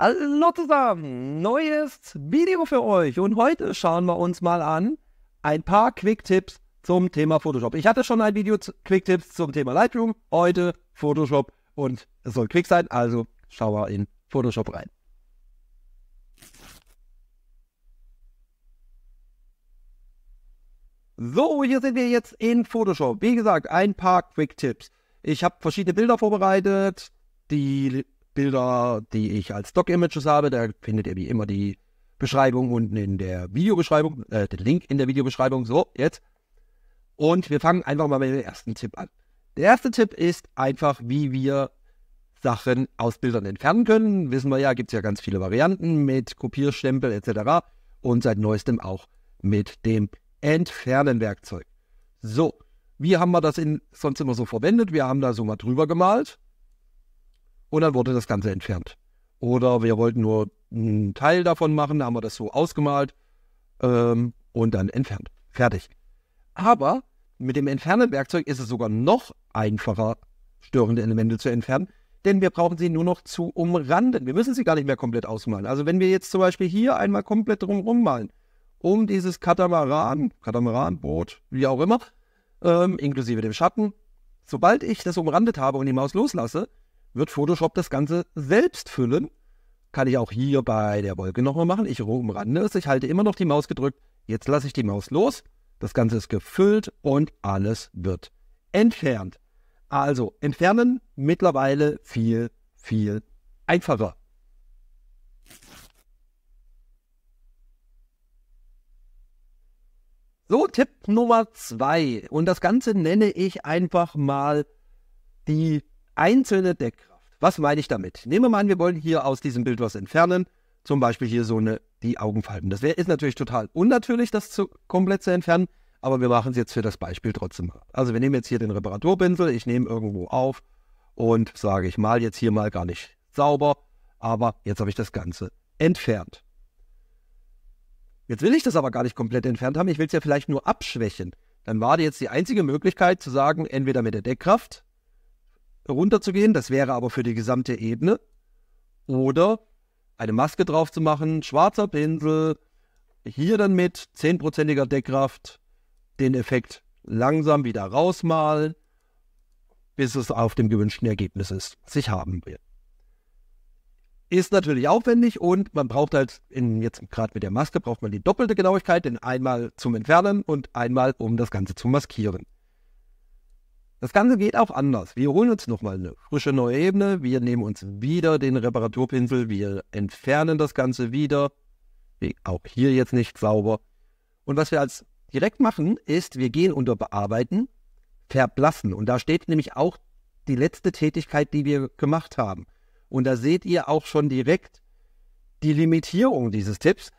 Hallo also, zusammen, neues Video für euch und heute schauen wir uns mal an ein paar Quick-Tipps zum Thema Photoshop. Ich hatte schon ein Video Quick-Tipps zum Thema Lightroom, heute Photoshop und es soll quick sein, also schauen wir in Photoshop rein. So, hier sind wir jetzt in Photoshop. Wie gesagt, ein paar Quick-Tipps. Ich habe verschiedene Bilder vorbereitet, die Bilder, die ich als doc images habe. Da findet ihr wie immer die Beschreibung unten in der Videobeschreibung, äh, den Link in der Videobeschreibung. So, jetzt. Und wir fangen einfach mal mit dem ersten Tipp an. Der erste Tipp ist einfach, wie wir Sachen aus Bildern entfernen können. Wissen wir ja, gibt es ja ganz viele Varianten mit Kopierstempel etc. Und seit neuestem auch mit dem Entfernen-Werkzeug. So, wie haben wir das in, sonst immer so verwendet? Wir haben da so mal drüber gemalt und dann wurde das Ganze entfernt. Oder wir wollten nur einen Teil davon machen, haben wir das so ausgemalt ähm, und dann entfernt. Fertig. Aber mit dem Entfernen-Werkzeug ist es sogar noch einfacher, störende Elemente zu entfernen, denn wir brauchen sie nur noch zu umranden. Wir müssen sie gar nicht mehr komplett ausmalen. Also wenn wir jetzt zum Beispiel hier einmal komplett drumherum malen, um dieses Katamaran, Katamaran, Boot, wie auch immer, ähm, inklusive dem Schatten, sobald ich das umrandet habe und die Maus loslasse, wird Photoshop das Ganze selbst füllen. Kann ich auch hier bei der Wolke nochmal machen. Ich umrande es, ich halte immer noch die Maus gedrückt. Jetzt lasse ich die Maus los. Das Ganze ist gefüllt und alles wird entfernt. Also entfernen mittlerweile viel, viel einfacher. So, Tipp Nummer zwei. Und das Ganze nenne ich einfach mal die einzelne Deckkraft. Was meine ich damit? Nehmen wir mal an, wir wollen hier aus diesem Bild was entfernen. Zum Beispiel hier so eine, die Augenfalten. Das wär, ist natürlich total unnatürlich, das zu, komplett zu entfernen, aber wir machen es jetzt für das Beispiel trotzdem Also wir nehmen jetzt hier den Reparaturpinsel, ich nehme irgendwo auf und sage, ich mal jetzt hier mal gar nicht sauber, aber jetzt habe ich das Ganze entfernt. Jetzt will ich das aber gar nicht komplett entfernt haben, ich will es ja vielleicht nur abschwächen. Dann war jetzt die einzige Möglichkeit zu sagen, entweder mit der Deckkraft runterzugehen, das wäre aber für die gesamte Ebene. Oder eine Maske drauf zu machen, schwarzer Pinsel, hier dann mit 10%iger Deckkraft den Effekt langsam wieder rausmalen, bis es auf dem gewünschten Ergebnis ist, was ich haben will. Ist natürlich aufwendig und man braucht halt, in, jetzt gerade mit der Maske, braucht man die doppelte Genauigkeit, denn einmal zum Entfernen und einmal, um das Ganze zu maskieren. Das Ganze geht auch anders. Wir holen uns nochmal eine frische neue Ebene. Wir nehmen uns wieder den Reparaturpinsel. Wir entfernen das Ganze wieder. Auch hier jetzt nicht sauber. Und was wir als direkt machen, ist, wir gehen unter Bearbeiten, verblassen. Und da steht nämlich auch die letzte Tätigkeit, die wir gemacht haben. Und da seht ihr auch schon direkt die Limitierung dieses Tipps.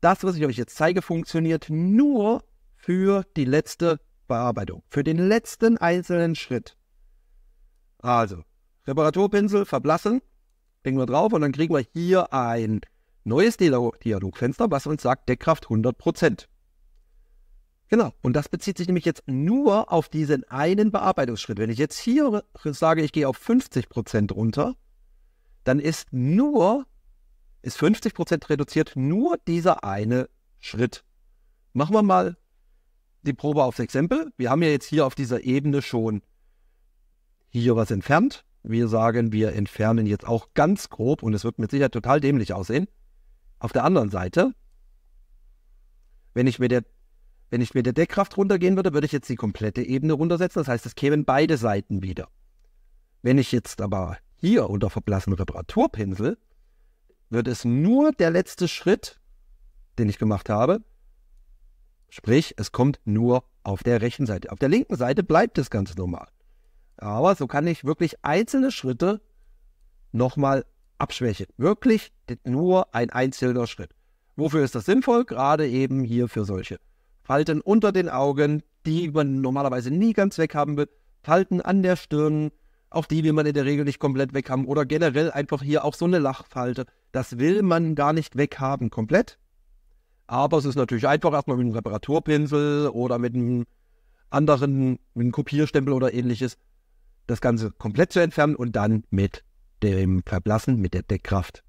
Das, was ich euch jetzt zeige, funktioniert nur für die letzte Bearbeitung, für den letzten einzelnen Schritt. Also, Reparaturpinsel verblassen, legen wir drauf und dann kriegen wir hier ein neues Dialogfenster, was uns sagt Deckkraft 100%. Genau, und das bezieht sich nämlich jetzt nur auf diesen einen Bearbeitungsschritt. Wenn ich jetzt hier sage, ich gehe auf 50% runter, dann ist nur, ist 50% reduziert nur dieser eine Schritt. Machen wir mal die Probe aufs Exempel. Wir haben ja jetzt hier auf dieser Ebene schon hier was entfernt. Wir sagen, wir entfernen jetzt auch ganz grob und es wird mit Sicherheit total dämlich aussehen. Auf der anderen Seite, wenn ich mit der, wenn ich mit der Deckkraft runtergehen würde, würde ich jetzt die komplette Ebene runtersetzen. Das heißt, es kämen beide Seiten wieder. Wenn ich jetzt aber hier unter verblassen Reparaturpinsel, wird es nur der letzte Schritt, den ich gemacht habe, Sprich, es kommt nur auf der rechten Seite. Auf der linken Seite bleibt es ganz normal. Aber so kann ich wirklich einzelne Schritte nochmal abschwächen. Wirklich nur ein einzelner Schritt. Wofür ist das sinnvoll? Gerade eben hier für solche Falten unter den Augen, die man normalerweise nie ganz weghaben will. Falten an der Stirn, auch die will man in der Regel nicht komplett weghaben. Oder generell einfach hier auch so eine Lachfalte. Das will man gar nicht weghaben komplett. Aber es ist natürlich einfach, erstmal mit einem Reparaturpinsel oder mit einem anderen, mit einem Kopierstempel oder ähnliches, das Ganze komplett zu entfernen und dann mit dem Verblassen, mit der Deckkraft,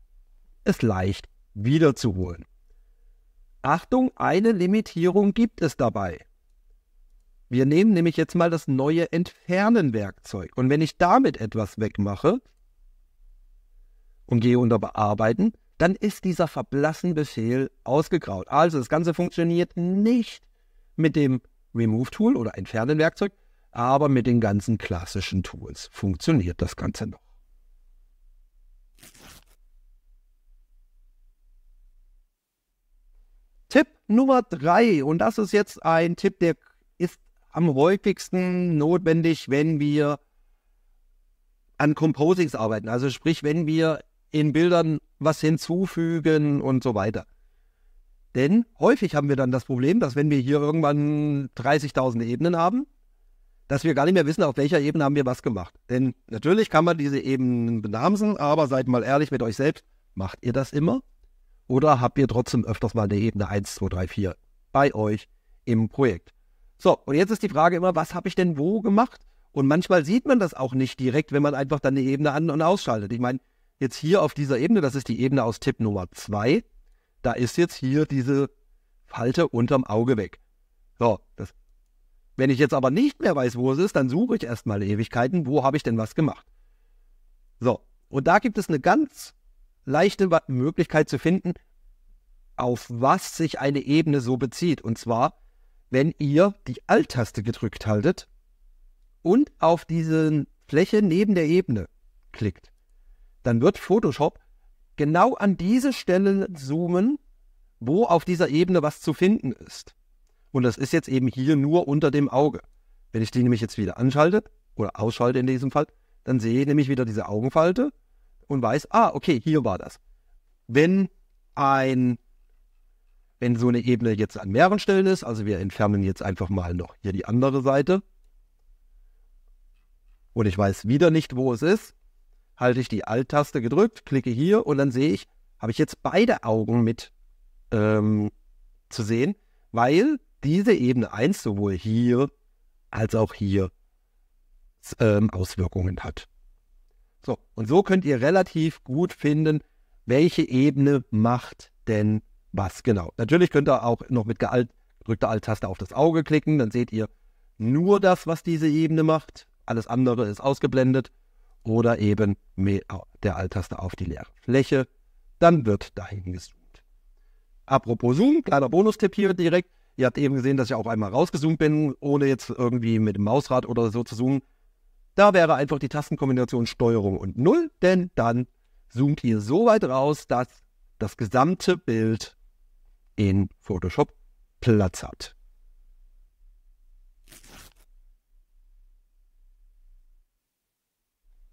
es leicht wiederzuholen. Achtung, eine Limitierung gibt es dabei. Wir nehmen nämlich jetzt mal das neue Entfernen-Werkzeug. Und wenn ich damit etwas wegmache und gehe unter Bearbeiten, dann ist dieser Verblassen-Befehl ausgegraut. Also das Ganze funktioniert nicht mit dem Remove-Tool oder Entfernen-Werkzeug, aber mit den ganzen klassischen Tools funktioniert das Ganze noch. Tipp Nummer drei und das ist jetzt ein Tipp, der ist am häufigsten notwendig, wenn wir an Composings arbeiten. Also sprich, wenn wir in Bildern was hinzufügen und so weiter. Denn häufig haben wir dann das Problem, dass wenn wir hier irgendwann 30.000 Ebenen haben, dass wir gar nicht mehr wissen, auf welcher Ebene haben wir was gemacht. Denn natürlich kann man diese Ebenen benamsen, aber seid mal ehrlich mit euch selbst, macht ihr das immer? Oder habt ihr trotzdem öfters mal eine Ebene 1, 2, 3, 4 bei euch im Projekt? So, und jetzt ist die Frage immer, was habe ich denn wo gemacht? Und manchmal sieht man das auch nicht direkt, wenn man einfach dann eine Ebene an- und ausschaltet. Ich meine, jetzt hier auf dieser Ebene, das ist die Ebene aus Tipp Nummer 2, da ist jetzt hier diese Falte unterm Auge weg. So, das, wenn ich jetzt aber nicht mehr weiß, wo es ist, dann suche ich erstmal Ewigkeiten, wo habe ich denn was gemacht. So, und da gibt es eine ganz leichte Möglichkeit zu finden, auf was sich eine Ebene so bezieht. Und zwar, wenn ihr die Alt-Taste gedrückt haltet und auf diese Fläche neben der Ebene klickt dann wird Photoshop genau an diese Stelle zoomen, wo auf dieser Ebene was zu finden ist. Und das ist jetzt eben hier nur unter dem Auge. Wenn ich die nämlich jetzt wieder anschalte oder ausschalte in diesem Fall, dann sehe ich nämlich wieder diese Augenfalte und weiß, ah, okay, hier war das. Wenn ein, wenn so eine Ebene jetzt an mehreren Stellen ist, also wir entfernen jetzt einfach mal noch hier die andere Seite und ich weiß wieder nicht, wo es ist, halte ich die Alt-Taste gedrückt, klicke hier und dann sehe ich, habe ich jetzt beide Augen mit ähm, zu sehen, weil diese Ebene 1 sowohl hier als auch hier ähm, Auswirkungen hat. So, und so könnt ihr relativ gut finden, welche Ebene macht denn was genau. Natürlich könnt ihr auch noch mit gedrückter Alt-Taste auf das Auge klicken, dann seht ihr nur das, was diese Ebene macht. Alles andere ist ausgeblendet oder eben der Alt-Taste auf die leere Fläche. Dann wird dahin gezoomt. Apropos Zoom, kleiner Bonustipp hier direkt. Ihr habt eben gesehen, dass ich auch einmal rausgezoomt bin, ohne jetzt irgendwie mit dem Mausrad oder so zu zoomen. Da wäre einfach die Tastenkombination Steuerung und Null, denn dann zoomt ihr so weit raus, dass das gesamte Bild in Photoshop Platz hat.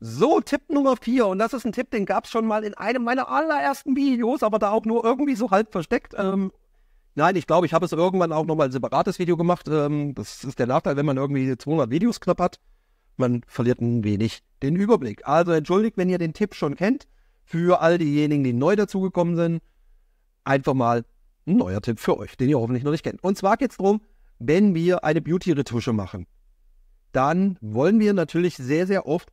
So, Tipp Nummer vier Und das ist ein Tipp, den gab es schon mal in einem meiner allerersten Videos, aber da auch nur irgendwie so halb versteckt. Ähm, nein, ich glaube, ich habe es irgendwann auch nochmal ein separates Video gemacht. Ähm, das ist der Nachteil, wenn man irgendwie 200 Videos knapp hat. Man verliert ein wenig den Überblick. Also entschuldigt, wenn ihr den Tipp schon kennt. Für all diejenigen, die neu dazugekommen sind, einfach mal ein neuer Tipp für euch, den ihr hoffentlich noch nicht kennt. Und zwar geht es darum, wenn wir eine Beauty-Retusche machen, dann wollen wir natürlich sehr, sehr oft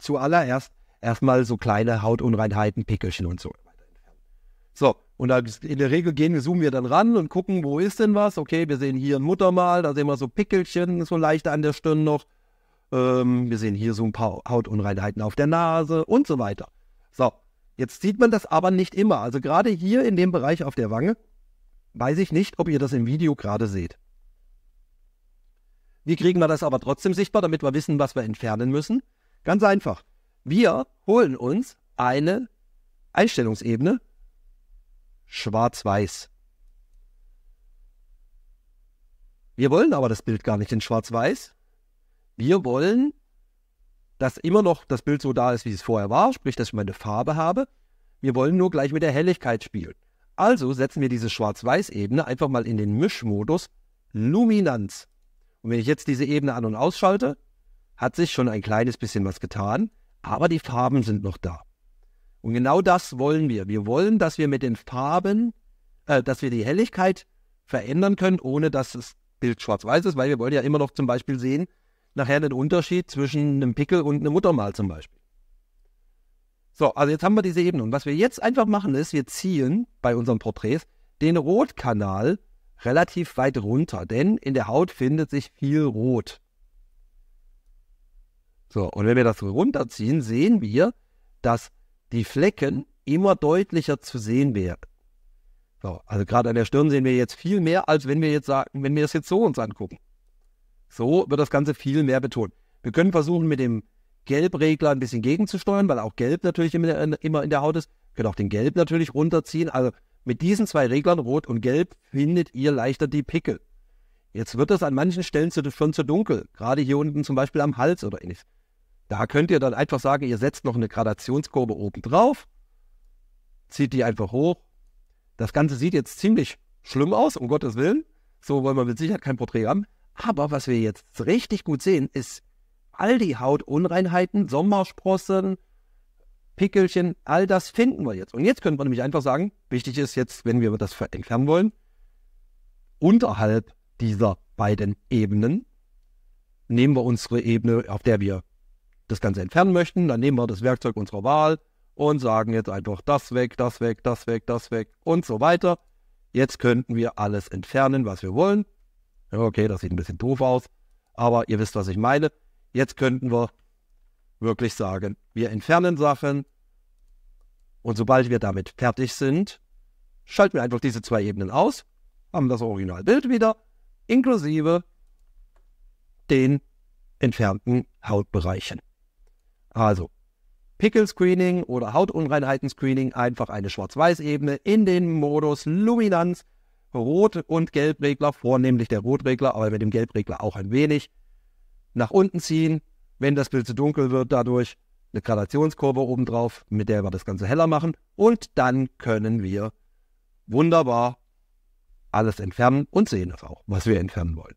zuallererst erstmal so kleine Hautunreinheiten, Pickelchen und so. So, und in der Regel gehen wir, zoomen wir dann ran und gucken, wo ist denn was? Okay, wir sehen hier ein Muttermal, da sehen wir so Pickelchen, so leicht an der Stirn noch. Ähm, wir sehen hier so ein paar Hautunreinheiten auf der Nase und so weiter. So, jetzt sieht man das aber nicht immer. Also gerade hier in dem Bereich auf der Wange, weiß ich nicht, ob ihr das im Video gerade seht. Wie kriegen wir das aber trotzdem sichtbar, damit wir wissen, was wir entfernen müssen? Ganz einfach. Wir holen uns eine Einstellungsebene schwarz-weiß. Wir wollen aber das Bild gar nicht in schwarz-weiß. Wir wollen, dass immer noch das Bild so da ist, wie es vorher war, sprich, dass ich meine Farbe habe. Wir wollen nur gleich mit der Helligkeit spielen. Also setzen wir diese Schwarz-Weiß-Ebene einfach mal in den Mischmodus Luminanz. Und wenn ich jetzt diese Ebene an- und ausschalte, hat sich schon ein kleines bisschen was getan, aber die Farben sind noch da. Und genau das wollen wir. Wir wollen, dass wir mit den Farben, äh, dass wir die Helligkeit verändern können, ohne dass das Bild schwarz-weiß ist, weil wir wollen ja immer noch zum Beispiel sehen, nachher den Unterschied zwischen einem Pickel und einem Muttermal zum Beispiel. So, also jetzt haben wir diese Ebene. Und was wir jetzt einfach machen, ist, wir ziehen bei unseren Porträts den Rotkanal relativ weit runter, denn in der Haut findet sich viel Rot. So, und wenn wir das runterziehen, sehen wir, dass die Flecken immer deutlicher zu sehen werden. So, also gerade an der Stirn sehen wir jetzt viel mehr, als wenn wir jetzt sagen, wenn wir es jetzt so uns angucken. So wird das Ganze viel mehr betont. Wir können versuchen, mit dem Gelbregler ein bisschen gegenzusteuern, weil auch Gelb natürlich immer in der Haut ist. Wir können auch den Gelb natürlich runterziehen. Also mit diesen zwei Reglern, Rot und Gelb, findet ihr leichter die Pickel. Jetzt wird das an manchen Stellen schon zu dunkel, gerade hier unten zum Beispiel am Hals oder ähnliches. Da könnt ihr dann einfach sagen, ihr setzt noch eine Gradationskurve oben drauf, zieht die einfach hoch. Das Ganze sieht jetzt ziemlich schlimm aus, um Gottes Willen. So wollen wir mit Sicherheit kein Porträt haben. Aber was wir jetzt richtig gut sehen, ist all die Hautunreinheiten, Sommersprossen, Pickelchen, all das finden wir jetzt. Und jetzt können wir nämlich einfach sagen, wichtig ist jetzt, wenn wir das entfernen wollen, unterhalb dieser beiden Ebenen nehmen wir unsere Ebene, auf der wir das Ganze entfernen möchten, dann nehmen wir das Werkzeug unserer Wahl und sagen jetzt einfach das weg, das weg, das weg, das weg und so weiter. Jetzt könnten wir alles entfernen, was wir wollen. Okay, das sieht ein bisschen doof aus, aber ihr wisst, was ich meine. Jetzt könnten wir wirklich sagen, wir entfernen Sachen und sobald wir damit fertig sind, schalten wir einfach diese zwei Ebenen aus, haben das Originalbild wieder, inklusive den entfernten Hautbereichen. Also Pickel-Screening oder Hautunreinheiten-Screening, einfach eine Schwarz-Weiß-Ebene in den Modus Luminanz, Rot- und Gelbregler, vornehmlich der Rotregler, aber mit dem Gelbregler auch ein wenig, nach unten ziehen, wenn das Bild zu dunkel wird dadurch, eine Gradationskurve obendrauf, mit der wir das Ganze heller machen und dann können wir wunderbar alles entfernen und sehen es auch, was wir entfernen wollen.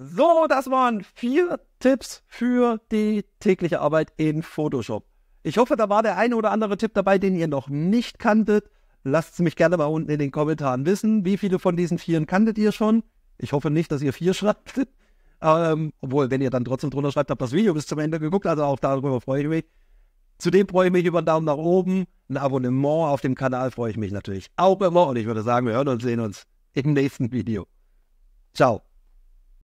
So, das waren vier Tipps für die tägliche Arbeit in Photoshop. Ich hoffe, da war der eine oder andere Tipp dabei, den ihr noch nicht kanntet. Lasst es mich gerne mal unten in den Kommentaren wissen. Wie viele von diesen vieren kanntet ihr schon? Ich hoffe nicht, dass ihr vier schreibt. Ähm, obwohl, wenn ihr dann trotzdem drunter schreibt, habt das Video bis zum Ende geguckt. Also auch darüber freue ich mich. Zudem freue ich mich über einen Daumen nach oben. Ein Abonnement auf dem Kanal freue ich mich natürlich auch immer. Und ich würde sagen, wir hören und sehen uns im nächsten Video. Ciao.